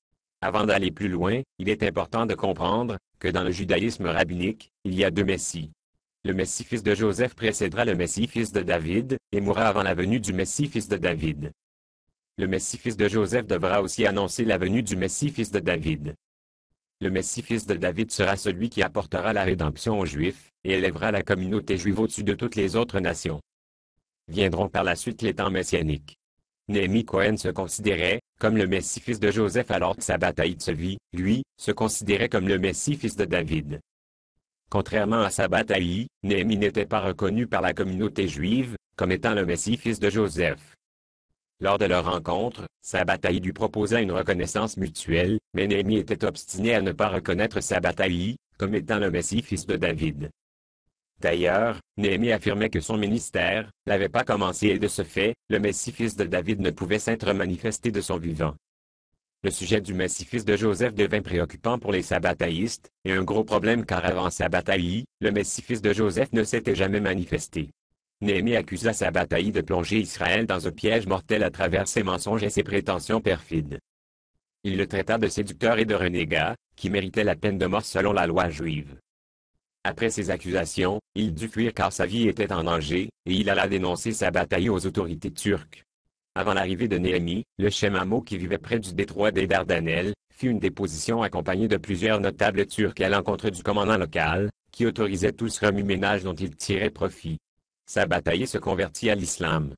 Avant d'aller plus loin, il est important de comprendre que dans le judaïsme rabbinique, il y a deux Messies. Le Messie fils de Joseph précédera le Messie fils de David et mourra avant la venue du Messie fils de David. Le Messie fils de Joseph devra aussi annoncer la venue du Messie fils de David. Le Messie fils de David sera celui qui apportera la rédemption aux Juifs et élèvera la communauté juive au-dessus de toutes les autres nations. Viendront par la suite les temps messianiques. Néhémie Cohen se considérait, comme le Messie fils de Joseph alors que sa bataille se vit, lui, se considérait comme le Messie fils de David. Contrairement à sa Néhémie n'était pas reconnu par la communauté juive, comme étant le Messie fils de Joseph. Lors de leur rencontre, bataille lui proposa une reconnaissance mutuelle, mais Néhémie était obstiné à ne pas reconnaître Sabataï, comme étant le Messie fils de David. D'ailleurs, Néhémie affirmait que son ministère n'avait pas commencé et de ce fait, le Messie fils de David ne pouvait s'être manifesté de son vivant. Le sujet du Messie fils de Joseph devint préoccupant pour les sabbataïstes, et un gros problème car avant Sabbataï, le Messie fils de Joseph ne s'était jamais manifesté. Néhémie accusa Sabbataï de plonger Israël dans un piège mortel à travers ses mensonges et ses prétentions perfides. Il le traita de séducteur et de renégat, qui méritait la peine de mort selon la loi juive. Après ces accusations, il dut fuir car sa vie était en danger, et il alla dénoncer sa bataille aux autorités turques. Avant l'arrivée de Néhémie, le Shemamo qui vivait près du détroit des Dardanelles, fit une déposition accompagnée de plusieurs notables turcs à l'encontre du commandant local, qui autorisait tout ce remue-ménage dont il tirait profit. Sa bataille se convertit à l'islam.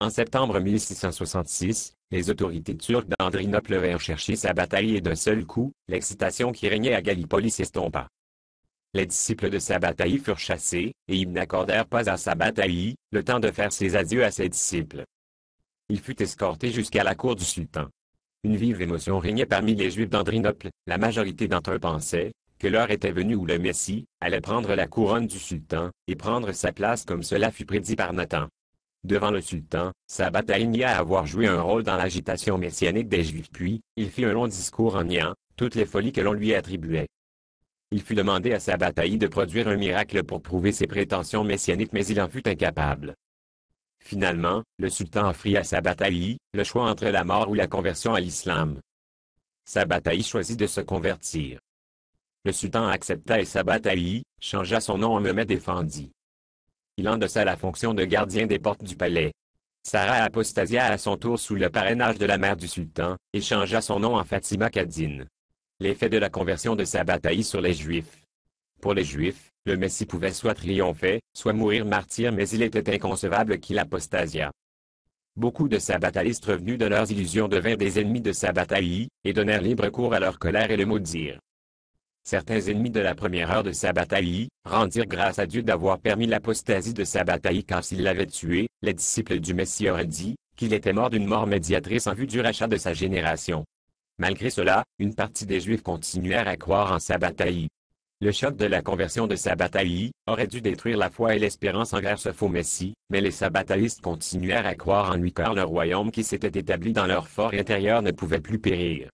En septembre 1666, les autorités turques d'Andrinople vinrent chercher sa bataille et d'un seul coup, l'excitation qui régnait à Gallipoli s'estompa les disciples de Sabbataï furent chassés, et ils n'accordèrent pas à bataille, le temps de faire ses adieux à ses disciples. Il fut escorté jusqu'à la cour du sultan. Une vive émotion régnait parmi les Juifs d'Andrinople, la majorité d'entre eux pensaient, que l'heure était venue où le Messie allait prendre la couronne du sultan et prendre sa place comme cela fut prédit par Nathan. Devant le sultan, Sabbatai nia avoir joué un rôle dans l'agitation messianique des Juifs puis, il fit un long discours en niant toutes les folies que l'on lui attribuait. Il fut demandé à Sabataï de produire un miracle pour prouver ses prétentions messianiques mais il en fut incapable. Finalement, le sultan offrit à Sabataï le choix entre la mort ou la conversion à l'islam. Sabataï choisit de se convertir. Le sultan accepta et Sabataï changea son nom en Mehmet Effendi. Il endossa la fonction de gardien des portes du palais. Sarah apostasia à son tour sous le parrainage de la mère du sultan, et changea son nom en Fatima Kadine l'effet de la conversion de sa bataille sur les Juifs. Pour les Juifs, le Messie pouvait soit triompher, soit mourir martyr mais il était inconcevable qu'il apostasia. Beaucoup de sabbatalistes revenus de leurs illusions devinrent des ennemis de Sabbatai, et donnèrent libre cours à leur colère et le maudirent. Certains ennemis de la première heure de Sabbatai, rendirent grâce à Dieu d'avoir permis l'apostasie de Sabbatai car s'il l'avait tué, les disciples du Messie auraient dit, qu'il était mort d'une mort médiatrice en vue du rachat de sa génération. Malgré cela, une partie des Juifs continuèrent à croire en Sabbatai. Le choc de la conversion de Sabbatai aurait dû détruire la foi et l'espérance envers ce faux Messie, mais les Sabbataïstes continuèrent à croire en lui car le royaume qui s'était établi dans leur fort intérieur ne pouvait plus périr.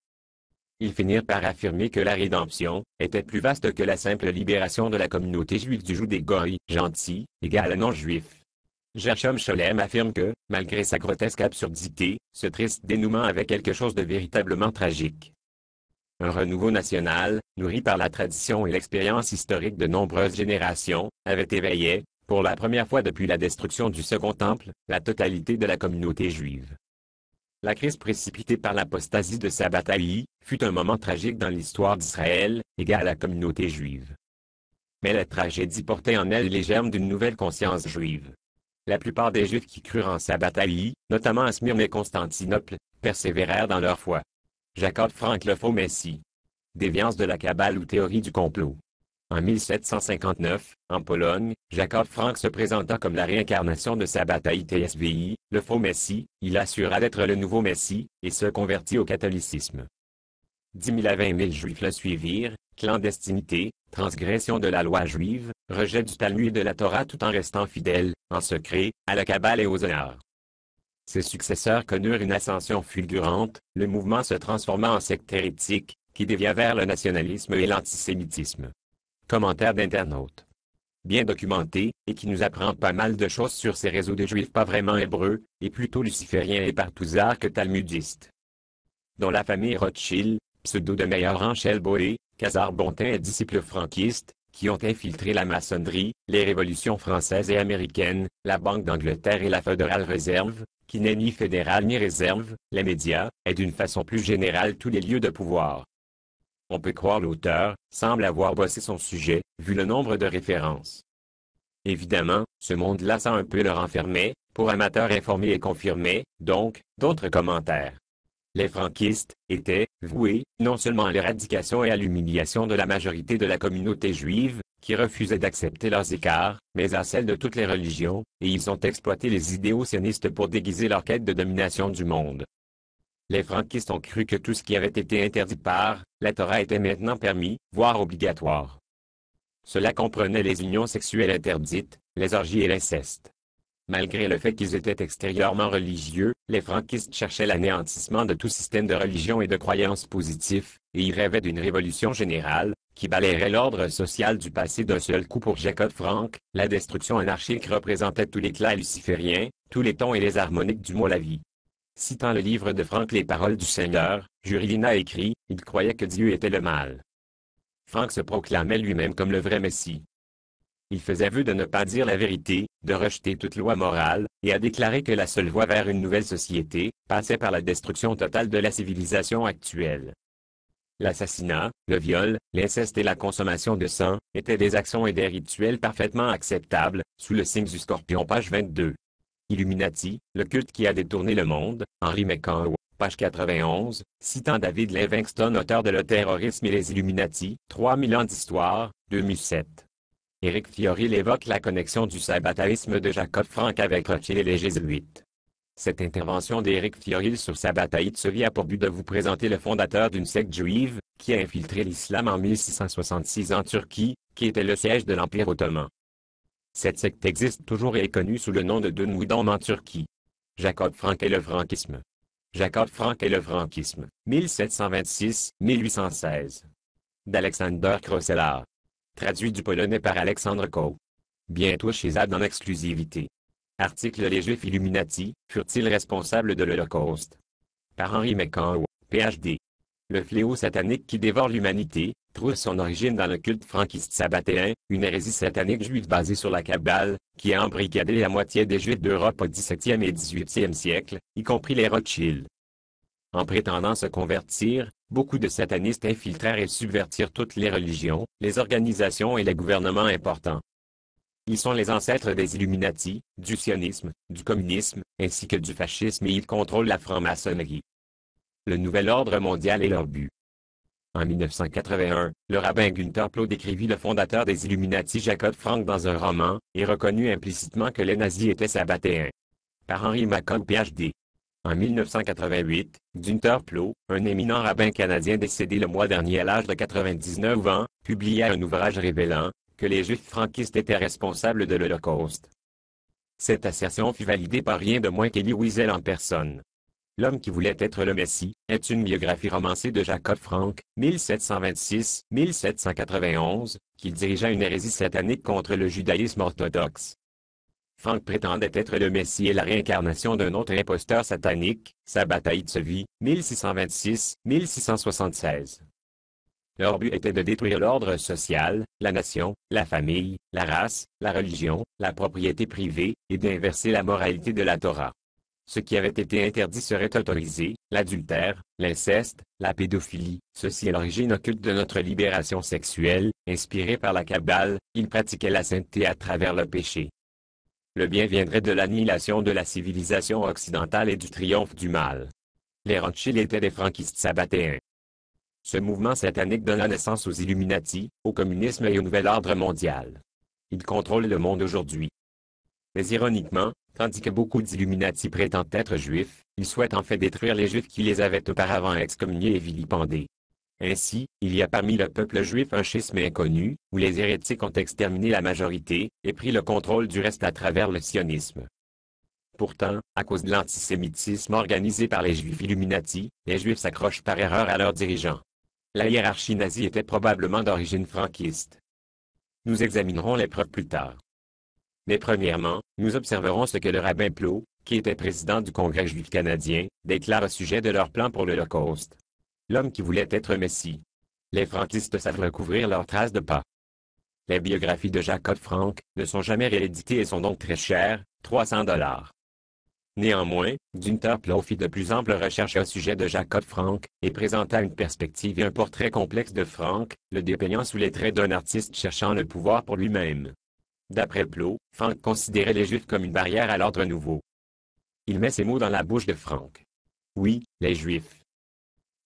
Ils finirent par affirmer que la rédemption était plus vaste que la simple libération de la communauté juive du joug des goy, gentils, égale à non-juifs. Gershom Scholem affirme que, malgré sa grotesque absurdité, ce triste dénouement avait quelque chose de véritablement tragique. Un renouveau national, nourri par la tradition et l'expérience historique de nombreuses générations, avait éveillé, pour la première fois depuis la destruction du Second Temple, la totalité de la communauté juive. La crise précipitée par l'apostasie de Sabbatai fut un moment tragique dans l'histoire d'Israël, égale à la communauté juive. Mais la tragédie portait en elle les germes d'une nouvelle conscience juive. La plupart des Juifs qui crurent en sa notamment à Smyrne et Constantinople, persévérèrent dans leur foi. Jacob Frank le faux messie. Déviance de la cabale ou théorie du complot. En 1759, en Pologne, Jacob Frank se présenta comme la réincarnation de sa bataille TSVI, le faux messie, il assura d'être le nouveau messie, et se convertit au catholicisme. 10 000 à 20 000 Juifs le suivirent, clandestinité, transgression de la loi juive, rejet du Talmud et de la Torah tout en restant fidèles, en secret, à la Kabbale et aux honneurs. Ses successeurs connurent une ascension fulgurante, le mouvement se transforma en secte hérétique, qui dévia vers le nationalisme et l'antisémitisme. Commentaire d'internaute. Bien documenté, et qui nous apprend pas mal de choses sur ces réseaux de juifs pas vraiment hébreux, et plutôt lucifériens et partouzards que talmudistes. Dans la famille Rothschild, pseudo de Meyer Boé, bontin et disciples franquistes, qui ont infiltré la maçonnerie, les révolutions françaises et américaines, la Banque d'Angleterre et la Fédérale Réserve, qui n'est ni fédérale ni réserve, les médias, et d'une façon plus générale tous les lieux de pouvoir. On peut croire l'auteur, semble avoir bossé son sujet, vu le nombre de références. Évidemment, ce monde-là sent un peu le renfermer, pour amateurs informés et confirmés, donc, d'autres commentaires. Les franquistes étaient voués non seulement à l'éradication et à l'humiliation de la majorité de la communauté juive, qui refusait d'accepter leurs écarts, mais à celle de toutes les religions, et ils ont exploité les idéaux sionistes pour déguiser leur quête de domination du monde. Les franquistes ont cru que tout ce qui avait été interdit par la Torah était maintenant permis, voire obligatoire. Cela comprenait les unions sexuelles interdites, les orgies et l'inceste. Malgré le fait qu'ils étaient extérieurement religieux, les franquistes cherchaient l'anéantissement de tout système de religion et de croyances positifs, et ils rêvaient d'une révolution générale, qui balayerait l'ordre social du passé d'un seul coup pour Jacob Frank. La destruction anarchique représentait tous les luciférien, lucifériens, tous les tons et les harmoniques du mot la vie. Citant le livre de Frank Les paroles du Seigneur, Jurilina écrit, il croyait que Dieu était le mal. Frank se proclamait lui-même comme le vrai Messie. Il faisait vœu de ne pas dire la vérité, de rejeter toute loi morale, et a déclaré que la seule voie vers une nouvelle société passait par la destruction totale de la civilisation actuelle. L'assassinat, le viol, l'inceste et la consommation de sang étaient des actions et des rituels parfaitement acceptables, sous le signe du scorpion, page 22. Illuminati, le culte qui a détourné le monde, Henri McCann, page 91, citant David Livingstone, auteur de Le terrorisme et les Illuminati, 3000 ans d'histoire, 2007. Éric Fioril évoque la connexion du sabataïsme de Jacob Frank avec Rothschild et les jésuites. Cette intervention d'Éric Fioril sur de se a pour but de vous présenter le fondateur d'une secte juive, qui a infiltré l'islam en 1666 en Turquie, qui était le siège de l'Empire ottoman. Cette secte existe toujours et est connue sous le nom de Dunwidom en Turquie. Jacob Frank et le franquisme. Jacob Frank et le franquisme, 1726-1816. D'Alexander Crossella Traduit du polonais par Alexandre Coe. Bientôt chez ZAD en exclusivité. Article Les Juifs Illuminati, furent-ils responsables de l'Holocauste? Par Henri McCann, PhD. Le fléau satanique qui dévore l'humanité, trouve son origine dans le culte franquiste sabbatéen, une hérésie satanique juive basée sur la Kabbale, qui a embrigadé la moitié des Juifs d'Europe au XVIIe et XVIIIe siècle, y compris les Rothschild. En prétendant se convertir, beaucoup de satanistes infiltrèrent et subvertirent toutes les religions, les organisations et les gouvernements importants. Ils sont les ancêtres des Illuminati, du sionisme, du communisme, ainsi que du fascisme et ils contrôlent la franc-maçonnerie. Le nouvel ordre mondial est leur but. En 1981, le rabbin Gunther Plaud décrivit le fondateur des Illuminati Jacob Frank dans un roman, et reconnut implicitement que les nazis étaient sabbatéens. Par Henri Macomb, Ph.D. En 1988, Günther Plau, un éminent rabbin canadien décédé le mois dernier à l'âge de 99 ans, publia un ouvrage révélant que les Juifs franquistes étaient responsables de l'Holocauste. Cette assertion fut validée par rien de moins qu'Elie Wiesel en personne. L'homme qui voulait être le Messie est une biographie romancée de Jacob Frank, 1726-1791, qui dirigea une hérésie satanique contre le judaïsme orthodoxe. Frank prétendait être le Messie et la réincarnation d'un autre imposteur satanique, sa bataille de vie, 1626-1676. Leur but était de détruire l'ordre social, la nation, la famille, la race, la religion, la propriété privée, et d'inverser la moralité de la Torah. Ce qui avait été interdit serait autorisé, l'adultère, l'inceste, la pédophilie, ceci est l'origine occulte de notre libération sexuelle, inspirée par la Kabbale, ils pratiquaient la sainteté à travers le péché le bien viendrait de l'annihilation de la civilisation occidentale et du triomphe du mal. Les Rothschild étaient des franquistes sabbatéens. Ce mouvement satanique donna naissance aux Illuminati, au communisme et au nouvel ordre mondial. Ils contrôlent le monde aujourd'hui. Mais ironiquement, tandis que beaucoup d'Illuminati prétendent être juifs, ils souhaitent en fait détruire les juifs qui les avaient auparavant excommuniés et vilipendés. Ainsi, il y a parmi le peuple juif un schisme inconnu, où les hérétiques ont exterminé la majorité, et pris le contrôle du reste à travers le sionisme. Pourtant, à cause de l'antisémitisme organisé par les juifs Illuminati, les juifs s'accrochent par erreur à leurs dirigeants. La hiérarchie nazie était probablement d'origine franquiste. Nous examinerons les preuves plus tard. Mais premièrement, nous observerons ce que le rabbin Plot, qui était président du Congrès juif canadien, déclare au sujet de leur plan pour l'Holocauste l'homme qui voulait être Messie. Les francistes savent recouvrir leurs traces de pas. Les biographies de Jacob Frank ne sont jamais rééditées et sont donc très chères, 300 dollars. Néanmoins, Günther Plow fit de plus amples recherches au sujet de Jacob Frank et présenta une perspective et un portrait complexe de Frank, le dépeignant sous les traits d'un artiste cherchant le pouvoir pour lui-même. D'après Plow, Frank considérait les Juifs comme une barrière à l'ordre nouveau. Il met ces mots dans la bouche de Frank. Oui, les Juifs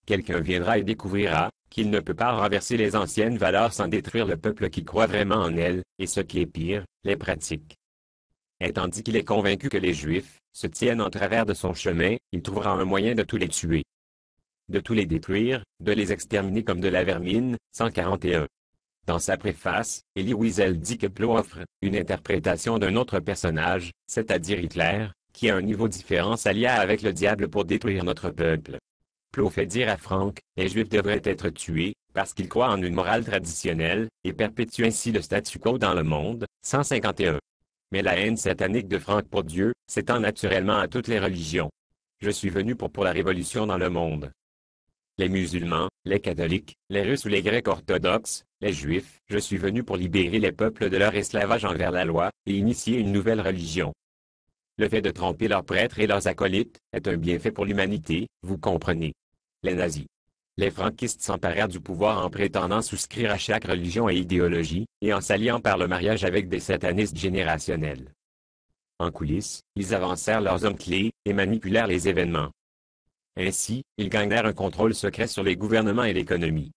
quelqu'un viendra et découvrira qu'il ne peut pas renverser les anciennes valeurs sans détruire le peuple qui croit vraiment en elles, et ce qui est pire, les pratiques. Et tandis qu'il est convaincu que les Juifs se tiennent en travers de son chemin, il trouvera un moyen de tous les tuer. De tous les détruire, de les exterminer comme de la vermine, 141. Dans sa préface, Elie Wiesel dit que Plo offre une interprétation d'un autre personnage, c'est-à-dire Hitler, qui a un niveau différent s'allia avec le diable pour détruire notre peuple fait dire à Franck, les Juifs devraient être tués, parce qu'ils croient en une morale traditionnelle, et perpétuent ainsi le statu quo dans le monde. 151. Mais la haine satanique de Franck pour Dieu s'étend naturellement à toutes les religions. Je suis venu pour pour la révolution dans le monde. Les musulmans, les catholiques, les russes ou les grecs orthodoxes, les juifs, je suis venu pour libérer les peuples de leur esclavage envers la loi, et initier une nouvelle religion. Le fait de tromper leurs prêtres et leurs acolytes est un bienfait pour l'humanité, vous comprenez les nazis. Les franquistes s'emparèrent du pouvoir en prétendant souscrire à chaque religion et idéologie, et en s'alliant par le mariage avec des satanistes générationnels. En coulisses, ils avancèrent leurs hommes clés, et manipulèrent les événements. Ainsi, ils gagnèrent un contrôle secret sur les gouvernements et l'économie.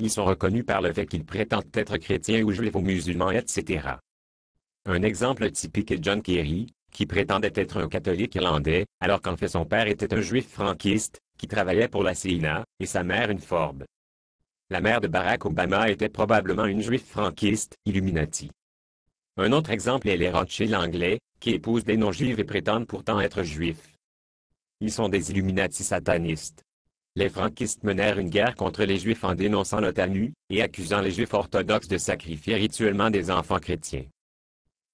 Ils sont reconnus par le fait qu'ils prétendent être chrétiens ou juifs ou musulmans, etc. Un exemple typique est John Kerry, qui prétendait être un catholique irlandais, alors qu'en fait son père était un juif franquiste, qui travaillait pour la Sina, et sa mère une forbe. La mère de Barack Obama était probablement une juive franquiste, Illuminati. Un autre exemple est les Rothschild anglais, qui épousent des non-juifs et prétendent pourtant être juifs. Ils sont des Illuminati satanistes. Les franquistes menèrent une guerre contre les juifs en dénonçant l'OTANU, et accusant les juifs orthodoxes de sacrifier rituellement des enfants chrétiens.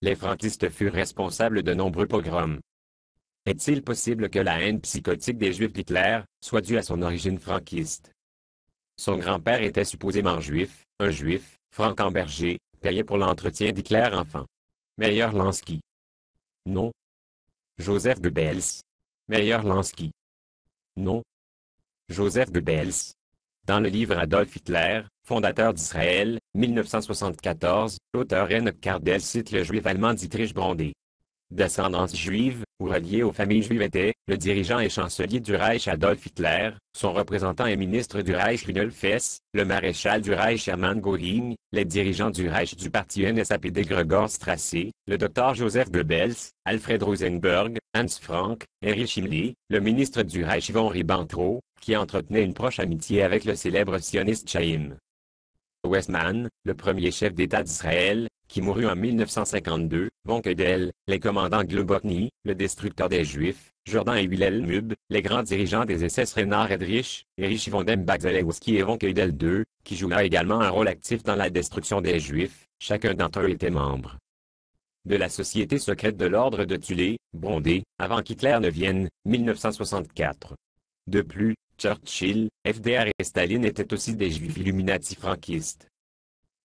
Les franquistes furent responsables de nombreux pogroms, est-il possible que la haine psychotique des Juifs d'Hitler soit due à son origine franquiste? Son grand-père était supposément juif, un juif, franc berger, payé pour l'entretien d'Hitler enfant. Meyer Lansky. Non. Joseph Goebbels. Meyer Lansky. Non. Joseph Goebbels. Dans le livre Adolf Hitler, fondateur d'Israël, 1974, l'auteur René Cardel cite le juif allemand Dietrich Brondé, d'ascendance juive, ou reliée aux familles juives était, le dirigeant et chancelier du Reich Adolf Hitler, son représentant et ministre du Reich Rudolf Hess, le maréchal du Reich Hermann Göring, les dirigeants du Reich du parti NSAPD Gregor Strassé, le docteur Joseph Goebbels, Alfred Rosenberg, Hans Frank, Erich Himmler, le ministre du Reich von Ribbentrop, qui entretenait une proche amitié avec le célèbre sioniste Chaim. Westman, le premier chef d'État d'Israël, qui mourut en 1952, Von les commandants Globotny, le destructeur des Juifs, Jordan et Wilhelm les grands dirigeants des SS Renard Edrich, Erich von Dembach-Zelewski et Von Kedel II, qui joua également un rôle actif dans la destruction des Juifs, chacun d'entre eux était membre de la Société secrète de l'ordre de Tulé, Bondé, avant qu'Hitler ne vienne, 1964. De plus, Churchill, FDR et Staline étaient aussi des juifs illuminati franquistes.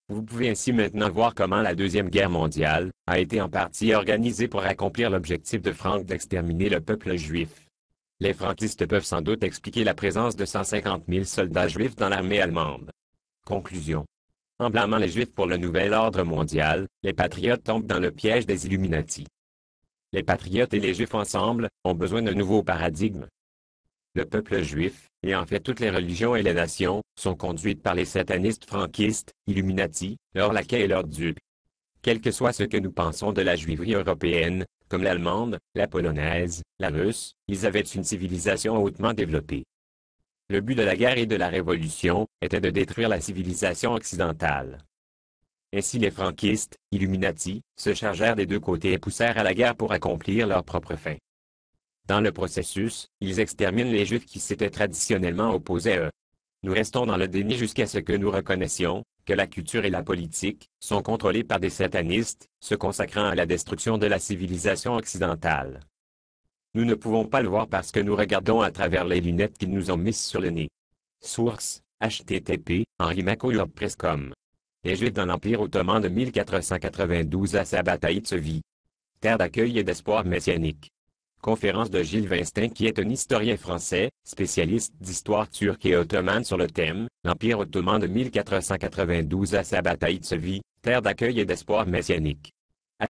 Vous pouvez ainsi maintenant voir comment la Deuxième Guerre mondiale a été en partie organisée pour accomplir l'objectif de Franck d'exterminer le peuple juif. Les franquistes peuvent sans doute expliquer la présence de 150 000 soldats juifs dans l'armée allemande. Conclusion. En blâmant les juifs pour le nouvel ordre mondial, les patriotes tombent dans le piège des Illuminati. Les patriotes et les juifs ensemble ont besoin d'un nouveau paradigme. Le peuple juif, et en fait toutes les religions et les nations, sont conduites par les satanistes franquistes, Illuminati, leurs laquais et leurs dupes. Quel que soit ce que nous pensons de la juiverie européenne, comme l'allemande, la polonaise, la russe, ils avaient une civilisation hautement développée. Le but de la guerre et de la révolution était de détruire la civilisation occidentale. Ainsi les franquistes, Illuminati, se chargèrent des deux côtés et poussèrent à la guerre pour accomplir leurs propres fins. Dans le processus, ils exterminent les Juifs qui s'étaient traditionnellement opposés à eux. Nous restons dans le déni jusqu'à ce que nous reconnaissions que la culture et la politique sont contrôlées par des satanistes, se consacrant à la destruction de la civilisation occidentale. Nous ne pouvons pas le voir parce que nous regardons à travers les lunettes qu'ils nous ont mises sur le nez. Source, http, Macaulay-Prescom. Les Juifs dans l'Empire ottoman de 1492 à sa bataille vie. Terre d'accueil et d'espoir messianique. Conférence de Gilles Vestin qui est un historien français, spécialiste d'histoire turque et ottomane sur le thème « L'Empire ottoman de 1492 à sa bataille de vie, terre d'accueil et d'espoir messianique ».